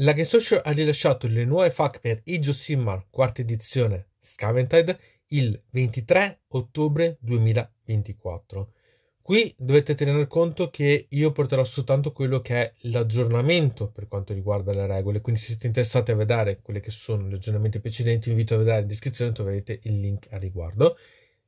La Game Social ha rilasciato le nuove FAQ per Ijo Simmar, quarta edizione Scavented, il 23 ottobre 2024. Qui dovete tener conto che io porterò soltanto quello che è l'aggiornamento per quanto riguarda le regole, quindi se siete interessati a vedere quelli che sono gli aggiornamenti precedenti, vi invito a vedere in descrizione, troverete il link a riguardo.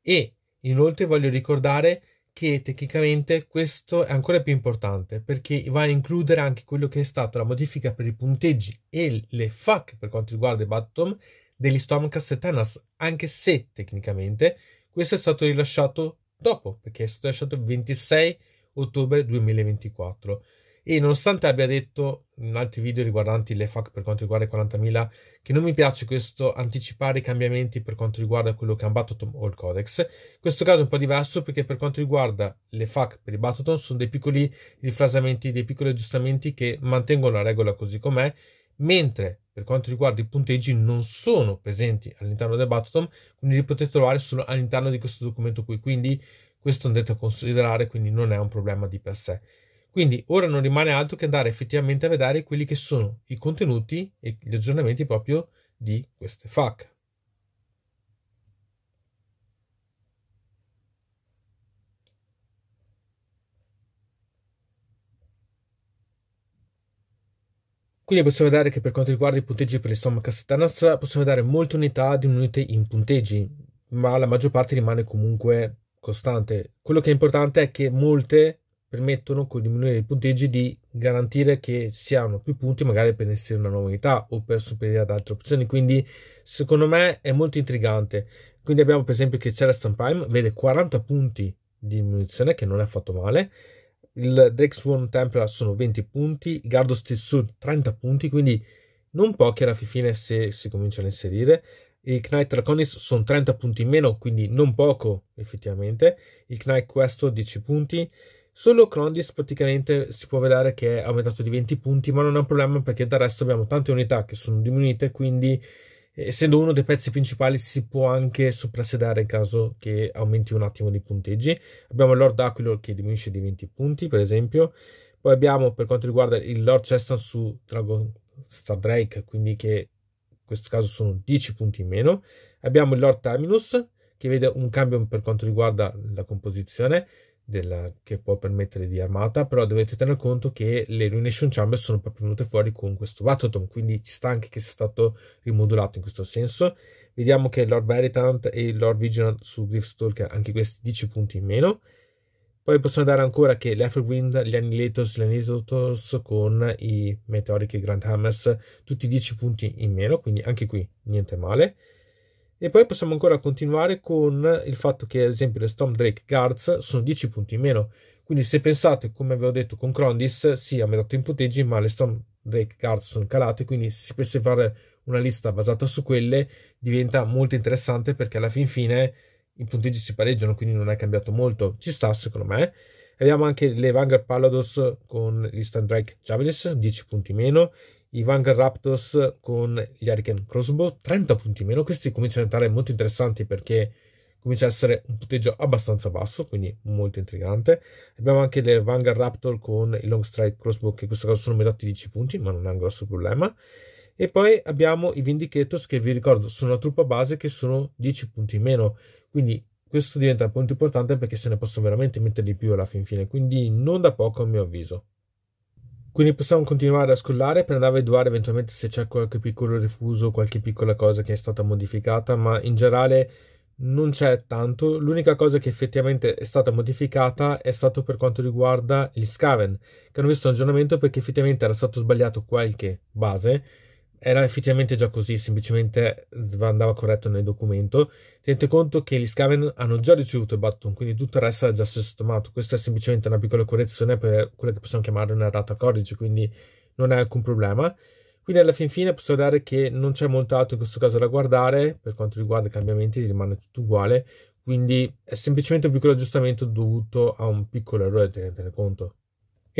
E inoltre voglio ricordare che tecnicamente questo è ancora più importante perché va a includere anche quello che è stata la modifica per i punteggi e le FAQ per quanto riguarda i bottom degli Stormcast e Thanas, anche se tecnicamente questo è stato rilasciato dopo perché è stato rilasciato il 26 ottobre 2024 e nonostante abbia detto in altri video riguardanti le FAQ per quanto riguarda i 40.000 che non mi piace questo anticipare i cambiamenti per quanto riguarda quello che è un Battoton o il Codex, in questo caso è un po' diverso perché per quanto riguarda le FAQ per i Battoton sono dei piccoli rifrasamenti, dei piccoli aggiustamenti che mantengono la regola così com'è, mentre per quanto riguarda i punteggi non sono presenti all'interno del Battoton, quindi li potete trovare solo all'interno di questo documento qui, quindi questo è a considerare, quindi non è un problema di per sé. Quindi ora non rimane altro che andare effettivamente a vedere quelli che sono i contenuti e gli aggiornamenti proprio di queste FAQ. Quindi possiamo vedere che per quanto riguarda i punteggi per le l'estomaco satanas possiamo vedere molte unità diminuite in punteggi, ma la maggior parte rimane comunque costante. Quello che è importante è che molte permettono con diminuire i punteggi di garantire che si hanno più punti magari per inserire una nuova unità o per superare ad altre opzioni quindi secondo me è molto intrigante quindi abbiamo per esempio che Celestine Prime vede 40 punti di munizione che non è affatto male il Drake Swan Templar sono 20 punti il Gardo Steel Sud 30 punti quindi non pochi alla fine se si cominciano a inserire il Knight Draconis sono 30 punti in meno quindi non poco effettivamente il Knight Questo 10 punti Solo Crondis praticamente si può vedere che è aumentato di 20 punti, ma non è un problema perché dal resto abbiamo tante unità che sono diminuite, quindi eh, essendo uno dei pezzi principali si può anche soprassedare in caso che aumenti un attimo di punteggi. Abbiamo il Lord Aquilor che diminuisce di 20 punti, per esempio. Poi abbiamo, per quanto riguarda il Lord Chestnut su Dragon Star Drake, quindi che in questo caso sono 10 punti in meno. Abbiamo il Lord Terminus che vede un cambio per quanto riguarda la composizione della, che può permettere di armata, però dovete tenere conto che le Ruination Chamber sono proprio venute fuori con questo Vatotom, quindi ci sta anche che sia stato rimodulato in questo senso. Vediamo che Lord Veritant e Lord Vigilant su Griffstalker, anche questi 10 punti in meno. Poi possono dare ancora che l'Etherwind, gli Annihilators, gli Annihilators con i Meteoric e Grand Hammers, tutti 10 punti in meno, quindi anche qui niente male. E poi possiamo ancora continuare con il fatto che, ad esempio, le Storm Drake Guards sono 10 punti in meno. Quindi, se pensate, come avevo detto con Crondis, sì, ha dato in punteggi, ma le Storm Drake Guards sono calate. Quindi, se si potesse fare una lista basata su quelle, diventa molto interessante perché alla fin fine i punteggi si pareggiano, quindi non è cambiato molto. Ci sta, secondo me. Abbiamo anche le Vanguard Palados con gli Stand Drake Javelis, 10 punti in meno i Vanguard Raptors con gli Hurricane Crossbow, 30 punti meno, questi cominciano a diventare molto interessanti perché comincia a essere un punteggio abbastanza basso, quindi molto intrigante. Abbiamo anche le Vanguard Raptor con il Long Strike Crossbow, che in questo caso sono metati 10 punti, ma non è un grosso problema. E poi abbiamo i Vindicators, che vi ricordo sono la truppa base, che sono 10 punti meno, quindi questo diventa un punto importante perché se ne possono veramente mettere di più alla fin fine, quindi non da poco a mio avviso. Quindi possiamo continuare a scrollare per andare a vedere eventualmente se c'è qualche piccolo rifuso, qualche piccola cosa che è stata modificata, ma in generale non c'è tanto. L'unica cosa che effettivamente è stata modificata è stato per quanto riguarda gli scaven, che hanno visto un aggiornamento perché effettivamente era stato sbagliato qualche base era effettivamente già così, semplicemente andava corretto nel documento. Tenete conto che gli Scaven hanno già ricevuto il button, quindi tutto il resto è già sistemato. Questa è semplicemente una piccola correzione per quella che possiamo chiamare una data codice, quindi non è alcun problema. Quindi alla fin fine posso dare che non c'è molto altro in questo caso da guardare, per quanto riguarda i cambiamenti rimane tutto uguale, quindi è semplicemente un piccolo aggiustamento dovuto a un piccolo errore, tenete conto.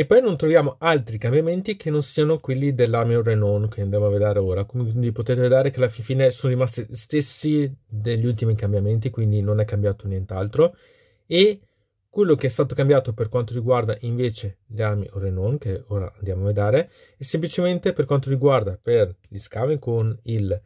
E poi non troviamo altri cambiamenti che non siano quelli dell'Amion Renault che andiamo a vedere ora. Quindi potete vedere che alla fine sono rimasti stessi degli ultimi cambiamenti, quindi non è cambiato nient'altro. E quello che è stato cambiato per quanto riguarda invece le armi o Renault, che ora andiamo a vedere, è semplicemente per quanto riguarda per gli scavi con il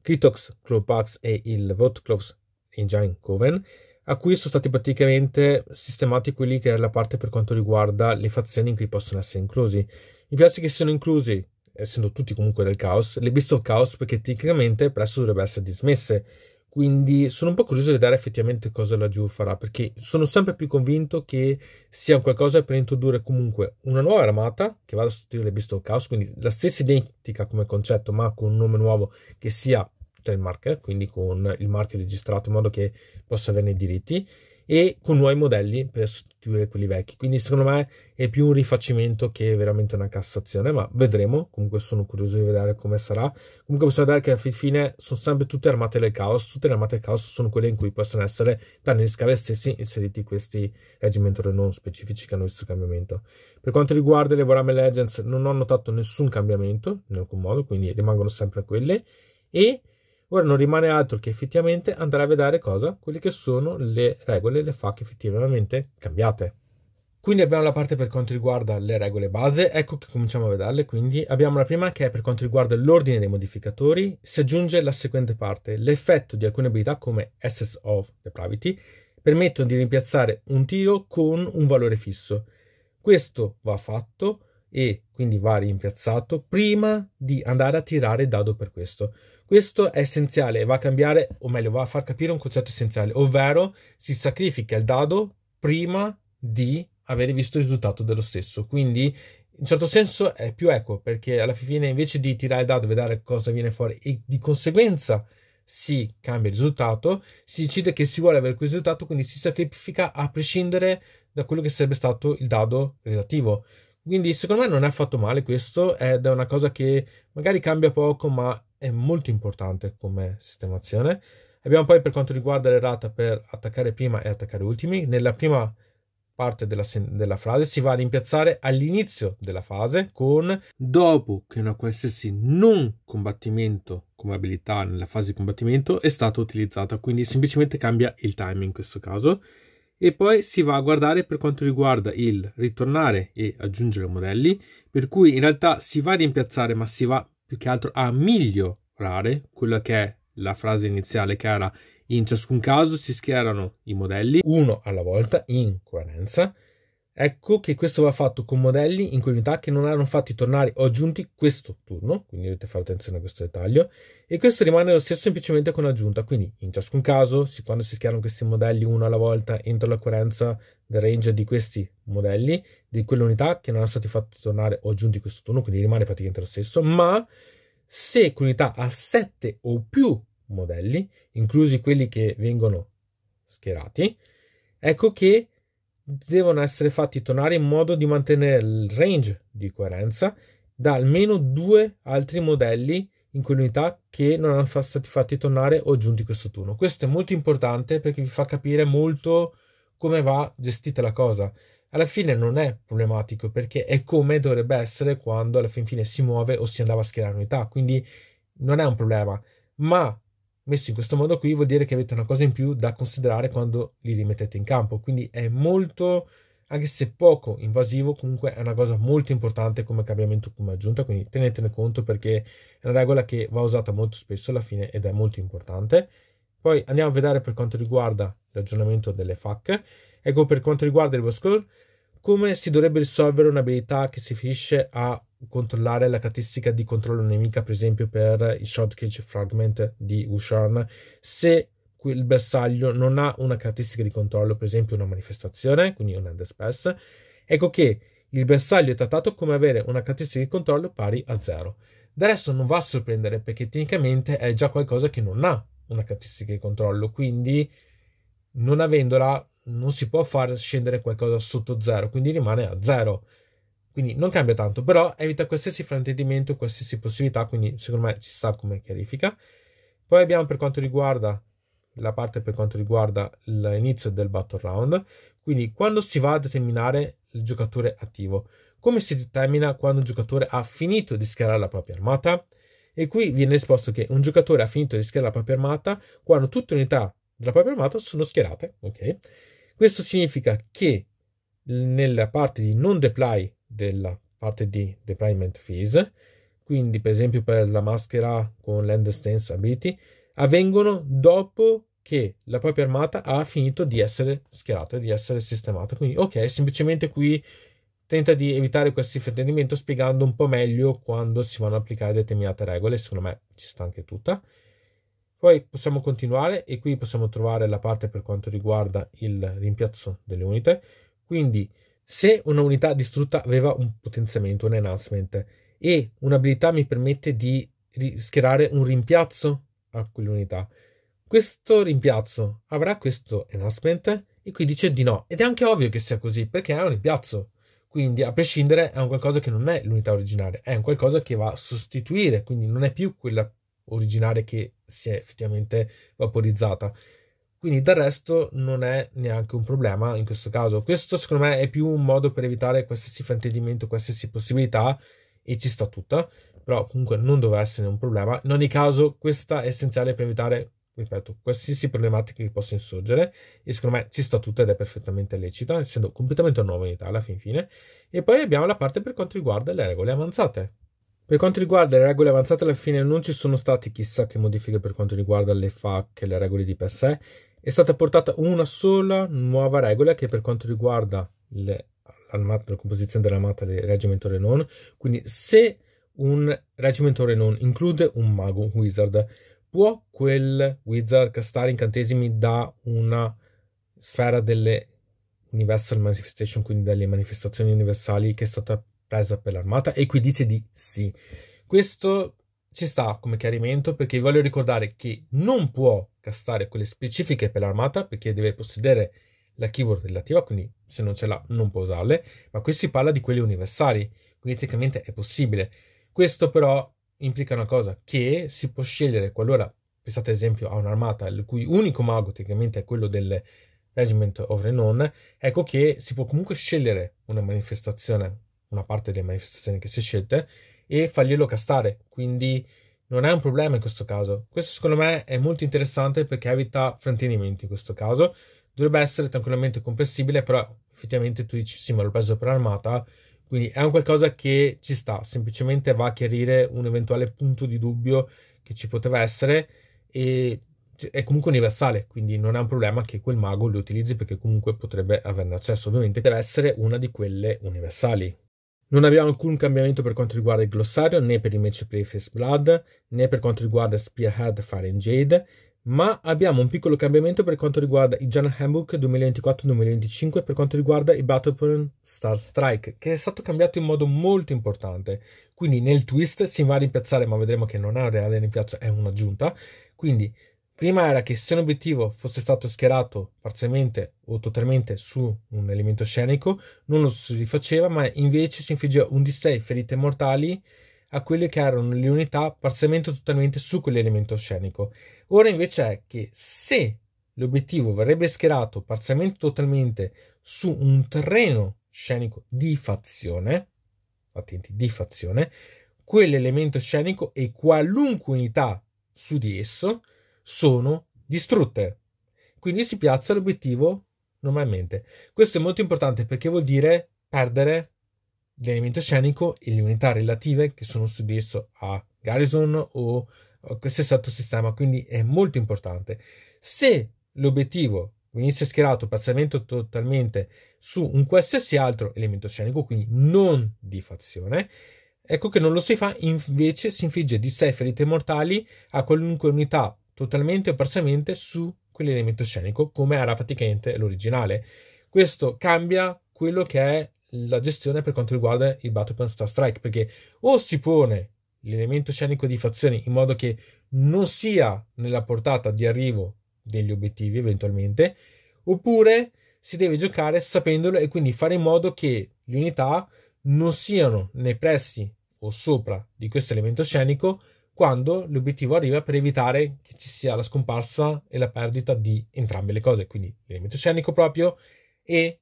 Critox Clawpax e il Votclox Engine Coven, a cui sono stati praticamente sistemati quelli che era la parte per quanto riguarda le fazioni in cui possono essere inclusi. Mi piace che siano inclusi, essendo tutti comunque del caos, le Beast of Chaos perché tecnicamente presto dovrebbero essere dismesse. Quindi sono un po' curioso di vedere effettivamente cosa laggiù farà, perché sono sempre più convinto che sia qualcosa per introdurre comunque una nuova armata che vada a sostituire le Beast of Chaos, quindi la stessa identica come concetto, ma con un nome nuovo che sia trademark, quindi con il marchio registrato in modo che possa averne i diritti e con nuovi modelli per sostituire quelli vecchi. Quindi secondo me è più un rifacimento che veramente una cassazione, ma vedremo. Comunque sono curioso di vedere come sarà. Comunque possiamo vedere che alla fine sono sempre tutte armate del caos, tutte le armate del caos sono quelle in cui possono essere da negli scavi stessi inseriti questi regimentori non specifici che hanno visto il cambiamento. Per quanto riguarda le Warhammer Legends non ho notato nessun cambiamento in alcun modo, quindi rimangono sempre quelle e Ora non rimane altro che effettivamente andare a vedere cosa? Quelle che sono le regole, le FAQ effettivamente cambiate. Quindi abbiamo la parte per quanto riguarda le regole base, ecco che cominciamo a vederle, quindi abbiamo la prima che è per quanto riguarda l'ordine dei modificatori, si aggiunge la seguente parte, l'effetto di alcune abilità come Essence of Depravity permettono di rimpiazzare un tiro con un valore fisso. Questo va fatto e quindi va rimpiazzato prima di andare a tirare dado per questo. Questo è essenziale e va a cambiare, o meglio, va a far capire un concetto essenziale, ovvero si sacrifica il dado prima di avere visto il risultato dello stesso. Quindi, in certo senso, è più equo, perché alla fine, invece di tirare il dado e vedere cosa viene fuori, e di conseguenza si cambia il risultato, si decide che si vuole avere quel risultato, quindi si sacrifica a prescindere da quello che sarebbe stato il dado relativo. Quindi secondo me non è affatto male questo, ed è una cosa che magari cambia poco, ma è molto importante come sistemazione. Abbiamo poi per quanto riguarda le rata per attaccare prima e attaccare ultimi. Nella prima parte della, della frase si va a rimpiazzare all'inizio della fase con dopo che una qualsiasi non combattimento come abilità nella fase di combattimento è stata utilizzata, quindi semplicemente cambia il timing in questo caso. E poi si va a guardare per quanto riguarda il ritornare e aggiungere modelli, per cui in realtà si va a rimpiazzare ma si va più che altro a migliorare quella che è la frase iniziale che era in ciascun caso si schierano i modelli uno alla volta in coerenza. Ecco che questo va fatto con modelli in cui che non erano fatti tornare o aggiunti questo turno, quindi dovete fare attenzione a questo dettaglio, e questo rimane lo stesso semplicemente con l'aggiunta, quindi in ciascun caso, quando si schierano questi modelli uno alla volta entro la coerenza del range di questi modelli, di quelle unità che non sono stati fatti tornare o aggiunti questo turno, quindi rimane praticamente lo stesso, ma se quell'unità ha 7 o più modelli, inclusi quelli che vengono schierati, ecco che devono essere fatti tornare in modo di mantenere il range di coerenza da almeno due altri modelli in quell'unità che non hanno stati fatti tornare o aggiunti questo turno. Questo è molto importante perché vi fa capire molto come va gestita la cosa. Alla fine non è problematico perché è come dovrebbe essere quando alla fin fine si muove o si andava a schierare unità, quindi non è un problema. Ma messo in questo modo qui vuol dire che avete una cosa in più da considerare quando li rimettete in campo, quindi è molto anche se poco invasivo, comunque è una cosa molto importante come cambiamento, come aggiunta, quindi tenetene conto perché è una regola che va usata molto spesso alla fine ed è molto importante. Poi andiamo a vedere per quanto riguarda l'aggiornamento delle FAC. Ecco per quanto riguarda il score, come si dovrebbe risolvere un'abilità che si finisce a controllare la caratteristica di controllo nemica, per esempio per il Shortcage Fragment di Usharn, se il bersaglio non ha una caratteristica di controllo, per esempio una manifestazione, quindi un end space, ecco che il bersaglio è trattato come avere una caratteristica di controllo pari a zero. Del resto non va a sorprendere perché tecnicamente è già qualcosa che non ha una caratteristica di controllo, quindi non avendola non si può far scendere qualcosa sotto zero, quindi rimane a zero. Quindi non cambia tanto, però evita qualsiasi fraintendimento, qualsiasi possibilità, quindi secondo me ci sta come chiarifica. Poi abbiamo per quanto riguarda la parte per quanto riguarda l'inizio del battle round, quindi quando si va a determinare il giocatore attivo, come si determina quando il giocatore ha finito di schierare la propria armata? E qui viene risposto che un giocatore ha finito di schierare la propria armata quando tutte le unità della propria armata sono schierate. Okay? Questo significa che nella parte di non deploy della parte di deployment phase, quindi per esempio per la maschera con l'end stance ability, avvengono dopo che la propria armata ha finito di essere schierata, di essere sistemata. Quindi ok, semplicemente qui tenta di evitare questo fraintendimento spiegando un po' meglio quando si vanno ad applicare determinate regole, secondo me ci sta anche tutta. Poi possiamo continuare e qui possiamo trovare la parte per quanto riguarda il rimpiazzo delle unità. Quindi se una unità distrutta aveva un potenziamento, un enhancement, e un'abilità mi permette di schierare un rimpiazzo a quell'unità, questo rimpiazzo avrà questo enhancement? E qui dice di no. Ed è anche ovvio che sia così, perché è un rimpiazzo. Quindi, a prescindere, è un qualcosa che non è l'unità originale, è un qualcosa che va a sostituire, quindi non è più quella originale che si è effettivamente vaporizzata. Quindi, del resto, non è neanche un problema in questo caso. Questo, secondo me, è più un modo per evitare qualsiasi fraintendimento, qualsiasi possibilità, e ci sta tutta, però comunque non doveva essere un problema. In ogni caso, questa è essenziale per evitare ripeto, qualsiasi problematica che possa insorgere, e secondo me ci sta tutta ed è perfettamente lecita, essendo completamente nuova in Italia, fin fine. E poi abbiamo la parte per quanto riguarda le regole avanzate. Per quanto riguarda le regole avanzate, alla fine non ci sono state chissà che modifiche per quanto riguarda le FAC e le regole di per sé. È stata portata una sola nuova regola che per quanto riguarda le, la composizione dell'armata del reggimento Renown. Quindi se un reggimento Renown include un mago, un wizard, può quel wizard castare incantesimi da una sfera delle Universal Manifestation, quindi dalle manifestazioni universali che è stata presa per l'armata? E qui dice di sì. Questo ci sta come chiarimento perché vi voglio ricordare che non può castare quelle specifiche per l'armata perché deve possedere la keyword relativa, quindi se non ce l'ha non può usarle, ma qui si parla di quelle universali, quindi tecnicamente è possibile. Questo però implica una cosa, che si può scegliere qualora, pensate ad esempio a un'armata il cui unico mago tecnicamente è quello del Regiment of renown ecco che si può comunque scegliere una manifestazione, una parte delle manifestazioni che si scelte, e farglielo castare, quindi non è un problema in questo caso. Questo secondo me è molto interessante perché evita fraintendimenti in questo caso, dovrebbe essere tranquillamente comprensibile, però effettivamente tu dici sì ma l'ho preso per armata, quindi è un qualcosa che ci sta, semplicemente va a chiarire un eventuale punto di dubbio che ci poteva essere e è comunque universale, quindi non è un problema che quel mago lo utilizzi perché comunque potrebbe averne accesso. Ovviamente deve essere una di quelle universali. Non abbiamo alcun cambiamento per quanto riguarda il glossario, né per i match play Face Blood, né per quanto riguarda Spearhead Fire and Jade, ma abbiamo un piccolo cambiamento per quanto riguarda i Jana Handbook 2024-2025 per quanto riguarda i Battle Star Strike, che è stato cambiato in modo molto importante. Quindi nel twist si va a rimpiazzare, ma vedremo che non è un reale rimpiazzo, è un'aggiunta. Quindi prima era che se un obiettivo fosse stato schierato parzialmente o totalmente su un elemento scenico, non lo si rifaceva, ma invece si infliggeva un D6 ferite mortali a quelle che erano le unità parzialmente totalmente su quell'elemento scenico. Ora invece è che se l'obiettivo verrebbe schierato parzialmente totalmente su un terreno scenico di fazione, attenti, di fazione, quell'elemento scenico e qualunque unità su di esso sono distrutte. Quindi si piazza l'obiettivo normalmente. Questo è molto importante perché vuol dire perdere l'elemento scenico e le unità relative che sono su di esso a Garrison o a questo sottosistema, quindi è molto importante. Se l'obiettivo venisse schierato parzialmente o totalmente su un qualsiasi altro elemento scenico, quindi non di fazione, ecco che non lo si fa, invece si infligge di 6 ferite mortali a qualunque unità totalmente o parzialmente su quell'elemento scenico, come era praticamente l'originale. Questo cambia quello che è la gestione per quanto riguarda il Battle Star Strike, perché o si pone l'elemento scenico di fazioni in modo che non sia nella portata di arrivo degli obiettivi eventualmente, oppure si deve giocare sapendolo e quindi fare in modo che le unità non siano nei pressi o sopra di questo elemento scenico quando l'obiettivo arriva per evitare che ci sia la scomparsa e la perdita di entrambe le cose, quindi l'elemento scenico proprio e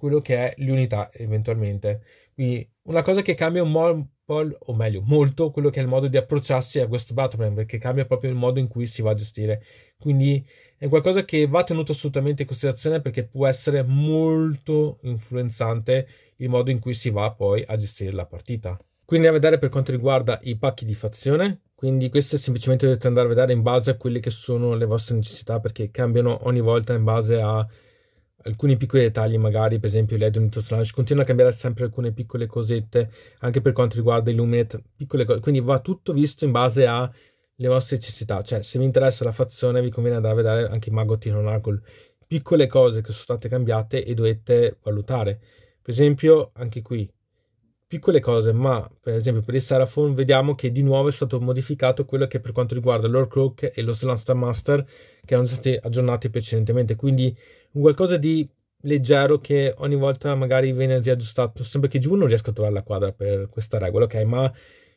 quello che è l'unità eventualmente. Quindi una cosa che cambia un, po', o meglio, molto quello che è il modo di approcciarsi a questo Batman, perché cambia proprio il modo in cui si va a gestire. Quindi è qualcosa che va tenuto assolutamente in considerazione perché può essere molto influenzante il modo in cui si va poi a gestire la partita. Quindi a vedere per quanto riguarda i pacchi di fazione, quindi questo semplicemente dovete andare a vedere in base a quelle che sono le vostre necessità perché cambiano ogni volta in base a alcuni piccoli dettagli, magari per esempio le Edge Solange continuano a cambiare sempre alcune piccole cosette, anche per quanto riguarda i Lumet, piccole cose, quindi va tutto visto in base alle vostre necessità, cioè se vi interessa la fazione vi conviene andare a vedere anche il mago Tino Oracle, piccole cose che sono state cambiate e dovete valutare, per esempio anche qui, piccole cose, ma per esempio per il Seraphon vediamo che di nuovo è stato modificato quello che per quanto riguarda l'Orcroak e lo Slanster Master che erano stati aggiornati precedentemente, quindi un qualcosa di leggero che ogni volta magari viene riaggiustato. Sembra che giù non riesco a trovare la quadra per questa regola, ok? Ma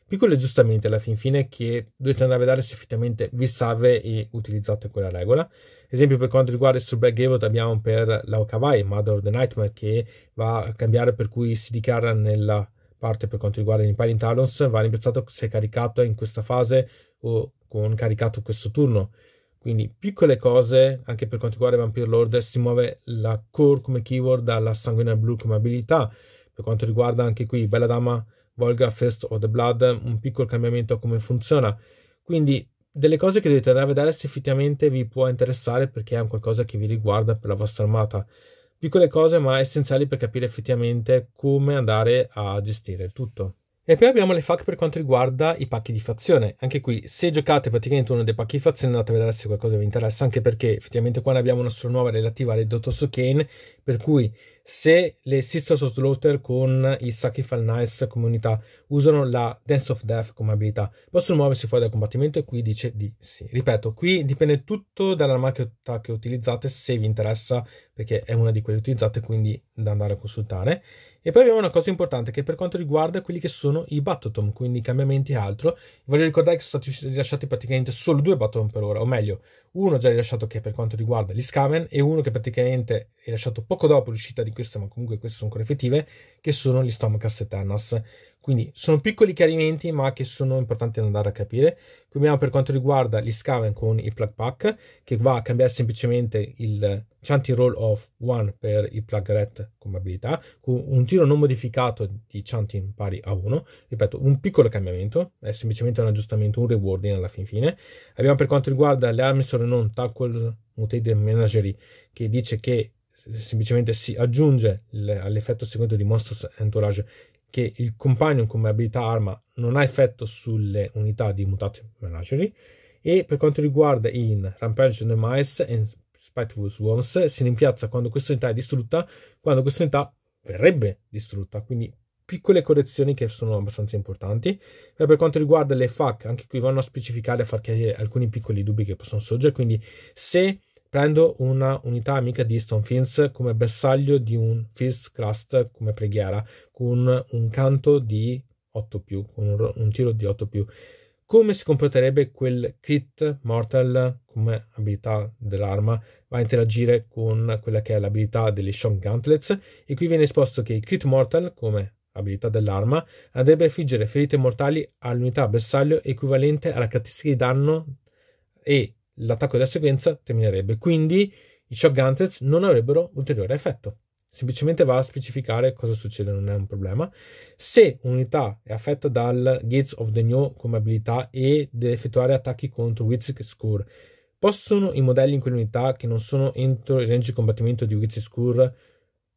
piccoli aggiustamenti alla fin fine che dovete andare a vedere se effettivamente vi serve e utilizzate quella regola. esempio, per quanto riguarda il Black Gavet, abbiamo per la Okawai, Mother of the Nightmare, che va a cambiare per cui si dichiara nella parte per quanto riguarda l'Impaling Talons, va rimpiazzato se caricato in questa fase o con caricato questo turno. Quindi piccole cose, anche per quanto riguarda Vampire Lord, si muove la core come keyword dalla sanguina blu come abilità. Per quanto riguarda anche qui Bella Dama, Volga, First of the Blood, un piccolo cambiamento a come funziona. Quindi delle cose che dovete andare a vedere se effettivamente vi può interessare perché è un qualcosa che vi riguarda per la vostra armata. Piccole cose ma essenziali per capire effettivamente come andare a gestire il tutto. E poi abbiamo le FAQ per quanto riguarda i pacchi di fazione. Anche qui, se giocate praticamente uno dei pacchi di fazione, andate a vedere se qualcosa vi interessa, anche perché effettivamente qua ne abbiamo una sola nuova relativa alle Dottor Kane, per cui se le Sisters of Slaughter con i Sacrifice Knights unità usano la Dance of Death come abilità, possono muoversi fuori dal combattimento e qui dice di sì. Ripeto, qui dipende tutto dalla marchetta che utilizzate, se vi interessa, perché è una di quelle utilizzate, quindi da andare a consultare. E poi abbiamo una cosa importante che per quanto riguarda quelli che sono i Battotom, quindi cambiamenti e altro, voglio ricordare che sono stati rilasciati praticamente solo due Battotom per ora, o meglio, uno già rilasciato che per quanto riguarda gli scaven e uno che praticamente è rilasciato poco dopo l'uscita di questo, ma comunque queste sono ancora effettive, che sono gli Stormcast e Thanos. Quindi sono piccoli chiarimenti ma che sono importanti da andare a capire. Qui abbiamo per quanto riguarda gli scaven con il plug pack che va a cambiare semplicemente il chanting roll of 1 per il plug ret come abilità con un giro non modificato di chanting pari a 1. Ripeto, un piccolo cambiamento, è semplicemente un aggiustamento, un rewarding alla fin fine. Abbiamo per quanto riguarda le armi solo non tackle mutated menagerie che dice che eh, semplicemente si aggiunge all'effetto seguente di Monsters Entourage che il companion come abilità arma non ha effetto sulle unità di mutati menagerie e per quanto riguarda in Rampage the Mice e Spiteful Swans si rimpiazza quando questa unità è distrutta, quando questa unità verrebbe distrutta, quindi piccole correzioni che sono abbastanza importanti. E per quanto riguarda le FAC, anche qui vanno a specificare a far chiarire alcuni piccoli dubbi che possono sorgere, quindi se Prendo una unità amica di Stonefins come bersaglio di un Fist Crust come preghiera, con un canto di 8 più, con un, un tiro di 8 più. Come si comporterebbe quel crit mortal come abilità dell'arma? Va a interagire con quella che è l'abilità delle Shock Gauntlets e qui viene esposto che il crit mortal come abilità dell'arma andrebbe a infliggere ferite mortali all'unità bersaglio equivalente alla caratteristica di danno e l'attacco della sequenza terminerebbe. Quindi i shotguns non avrebbero ulteriore effetto. Semplicemente va a specificare cosa succede, non è un problema. Se un'unità è affetta dal Gates of the New come abilità e deve effettuare attacchi contro Wizard Score, possono i modelli in quell'unità che non sono entro il range di combattimento di Wizard Score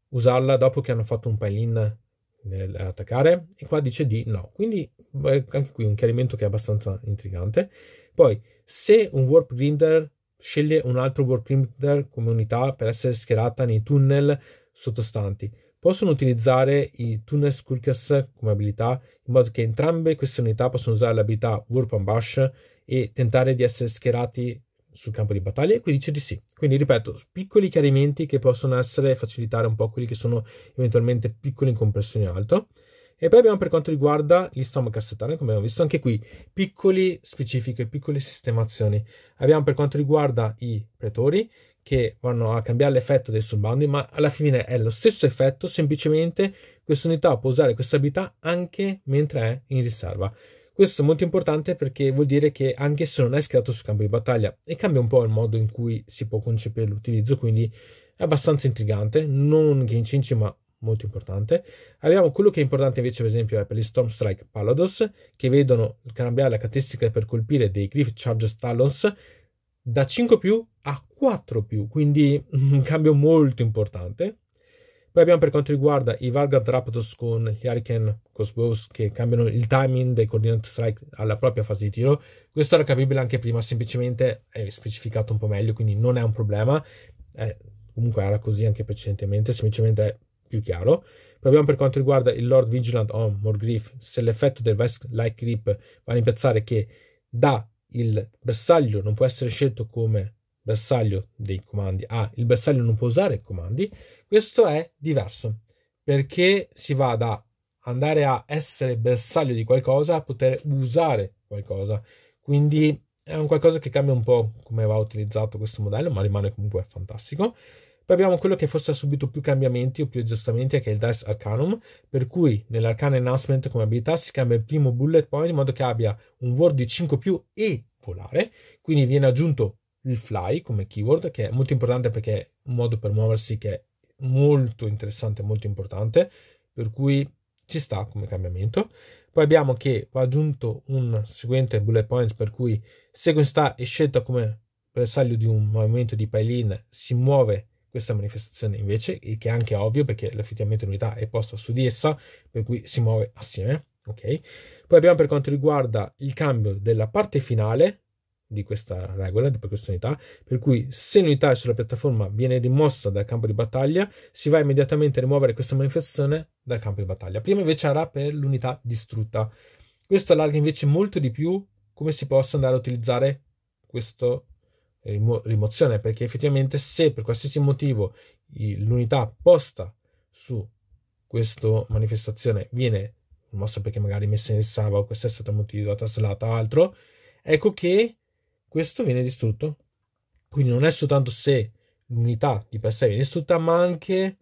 usarla dopo che hanno fatto un pile-in nell'attaccare? E qua dice di no. Quindi anche qui un chiarimento che è abbastanza intrigante. Poi se un Warp Grinder sceglie un altro Warp Grinder come unità per essere schierata nei tunnel sottostanti, possono utilizzare i tunnel skulkers come abilità, in modo che entrambe queste unità possano usare l'abilità Warp Ambush e tentare di essere schierati sul campo di battaglia e qui dice di sì. Quindi ripeto, piccoli chiarimenti che possono essere facilitare un po' quelli che sono eventualmente piccole incomprensioni o altro. E poi abbiamo per quanto riguarda gli stomacast settanei, come abbiamo visto anche qui, piccole specifiche, piccole sistemazioni. Abbiamo per quanto riguarda i pretori che vanno a cambiare l'effetto del surbounding, ma alla fine è lo stesso effetto, semplicemente questa unità può usare questa abilità anche mentre è in riserva. Questo è molto importante perché vuol dire che anche se non è schierato sul campo di battaglia e cambia un po' il modo in cui si può concepire l'utilizzo, quindi è abbastanza intrigante, non game change ma molto importante. Abbiamo quello che è importante invece, per esempio, è per gli Storm Strike Palados, che vedono cambiare la caratteristica per colpire dei Griff Charge Talons da 5 più a 4 più, quindi un cambio molto importante. Poi abbiamo per quanto riguarda i Vargard Raptors con gli Hurricane Crossbows che cambiano il timing dei coordinate strike alla propria fase di tiro. Questo era capibile anche prima, semplicemente è specificato un po' meglio, quindi non è un problema. Eh, comunque era così anche precedentemente, semplicemente più chiaro. Proviamo per quanto riguarda il Lord Vigilant on oh, Morgriff, se l'effetto del Vesk Like Grip va a rimpiazzare che da il bersaglio non può essere scelto come bersaglio dei comandi a ah, il bersaglio non può usare comandi, questo è diverso perché si va da andare a essere bersaglio di qualcosa a poter usare qualcosa. Quindi è un qualcosa che cambia un po' come va utilizzato questo modello, ma rimane comunque fantastico. Poi abbiamo quello che forse ha subito più cambiamenti o più aggiustamenti, che è il Dice Arcanum, per cui nell'Arcane Announcement come abilità si cambia il primo bullet point in modo che abbia un word di 5 più e volare, quindi viene aggiunto il fly come keyword, che è molto importante perché è un modo per muoversi che è molto interessante, molto importante, per cui ci sta come cambiamento. Poi abbiamo che va aggiunto un seguente bullet point per cui Sequence Star è scelta come bersaglio di un movimento di pylin, si muove questa manifestazione invece, il che è anche ovvio perché l'effettivamente l'unità è posta su di essa, per cui si muove assieme. Okay? Poi abbiamo per quanto riguarda il cambio della parte finale di questa regola, di questa unità, per cui se l'unità sulla piattaforma viene rimossa dal campo di battaglia, si va immediatamente a rimuovere questa manifestazione dal campo di battaglia. Prima invece era per l'unità distrutta. Questo allarga invece molto di più come si possa andare a utilizzare questo rimozione, perché effettivamente se per qualsiasi motivo l'unità posta su questa manifestazione viene mossa perché magari messa in salva o questa è stata motivata, traslata altro, ecco che questo viene distrutto. Quindi non è soltanto se l'unità di per sé viene distrutta, ma anche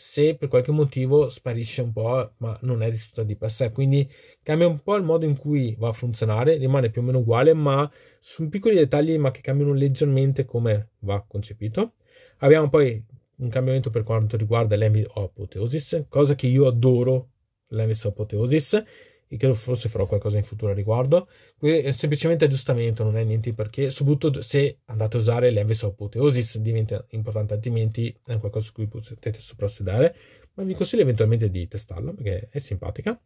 se per qualche motivo sparisce un po', ma non è distrutta di per sé. Quindi cambia un po' il modo in cui va a funzionare, rimane più o meno uguale, ma su piccoli dettagli, ma che cambiano leggermente come va concepito. Abbiamo poi un cambiamento per quanto riguarda l'Envy Apotheosis, cosa che io adoro, l'Envy Apotheosis, e credo forse farò qualcosa in futuro al riguardo. Qui è semplicemente aggiustamento, non è niente perché, soprattutto se andate a usare leve Apoteosis, diventa importante, altrimenti è qualcosa su cui potete soprassedare. Ma vi consiglio eventualmente di testarla perché è simpatica.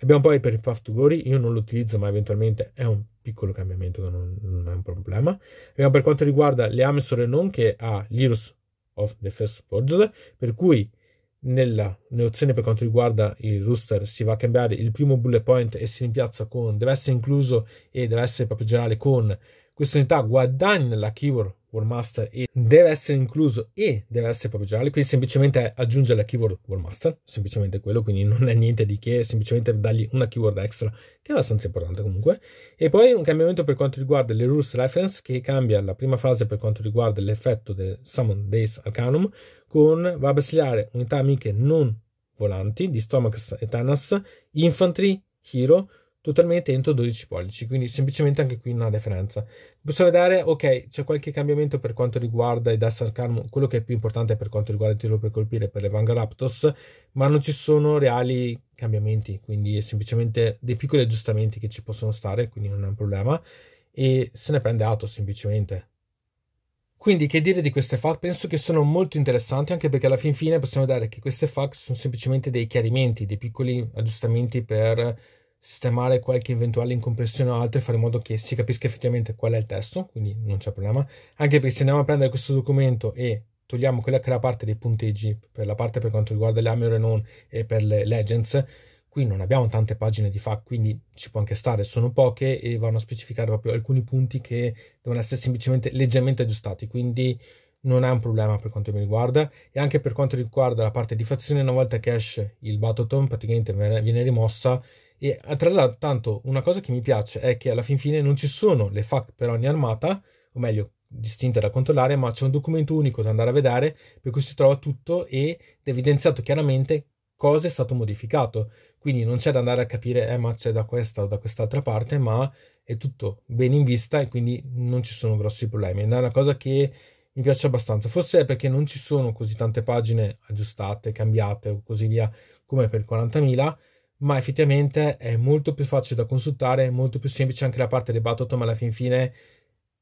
Abbiamo poi per il Puff to Glory, io non lo utilizzo, ma eventualmente è un piccolo cambiamento, non, non è un problema. Abbiamo per quanto riguarda le Amesore non che ha l'Irus of the First Forged, per cui nella nozione per quanto riguarda il rooster si va a cambiare il primo bullet point e si rimpiazza con deve essere incluso e deve essere proprio generale con questa unità guadagna la keyword WordMaster e deve essere incluso e deve essere proprio generale, quindi semplicemente aggiungere la keyword WordMaster, semplicemente quello, quindi non è niente di che, semplicemente dargli una keyword extra, che è abbastanza importante comunque. E poi un cambiamento per quanto riguarda le rules reference, che cambia la prima frase per quanto riguarda l'effetto del Summon Days Arcanum, con va a basilare unità amiche non volanti di Stomax e Thanas, Infantry, Hero, totalmente entro 12 pollici, quindi semplicemente anche qui una referenza. Posso vedere, ok, c'è qualche cambiamento per quanto riguarda i DAS al quello che è più importante per quanto riguarda il tiro per colpire per le Vanguard Aptos, ma non ci sono reali cambiamenti, quindi è semplicemente dei piccoli aggiustamenti che ci possono stare, quindi non è un problema, e se ne prende atto semplicemente. Quindi che dire di queste FAQ? Penso che sono molto interessanti anche perché alla fin fine possiamo vedere che queste FAQ sono semplicemente dei chiarimenti, dei piccoli aggiustamenti per sistemare qualche eventuale incompressione o altro e fare in modo che si capisca effettivamente qual è il testo, quindi non c'è problema. Anche perché se andiamo a prendere questo documento e togliamo quella che è la parte dei punteggi, per la parte per quanto riguarda le Amiro e non e per le Legends, qui non abbiamo tante pagine di fact, quindi ci può anche stare, sono poche e vanno a specificare proprio alcuni punti che devono essere semplicemente leggermente aggiustati, quindi non è un problema per quanto mi riguarda e anche per quanto riguarda la parte di fazione una volta che esce il Batoton praticamente viene rimossa e eh, tra l'altro, una cosa che mi piace è che alla fin fine non ci sono le FAQ per ogni armata, o meglio, distinte da controllare, ma c'è un documento unico da andare a vedere per cui si trova tutto ed è evidenziato chiaramente cosa è stato modificato. Quindi non c'è da andare a capire, eh, ma c'è da questa o da quest'altra parte, ma è tutto ben in vista e quindi non ci sono grossi problemi. È una cosa che mi piace abbastanza. Forse è perché non ci sono così tante pagine aggiustate, cambiate o così via come per 40.000 ma effettivamente è molto più facile da consultare, è molto più semplice anche la parte del batto, ma alla fin fine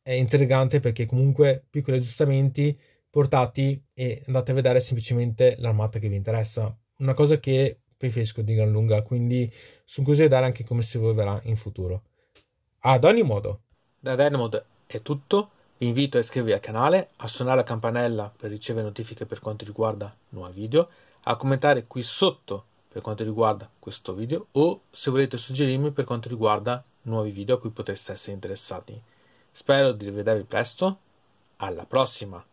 è intrigante perché comunque piccoli aggiustamenti portati e andate a vedere semplicemente l'armata che vi interessa. Una cosa che preferisco di gran lunga, quindi sono curioso di vedere anche come si evolverà in futuro. Ad ogni modo, da Redmond è tutto. Vi invito a iscrivervi al canale, a suonare la campanella per ricevere notifiche per quanto riguarda nuovi video, a commentare qui sotto per quanto riguarda questo video o se volete suggerirmi per quanto riguarda nuovi video a cui potreste essere interessati. Spero di rivedervi presto, alla prossima!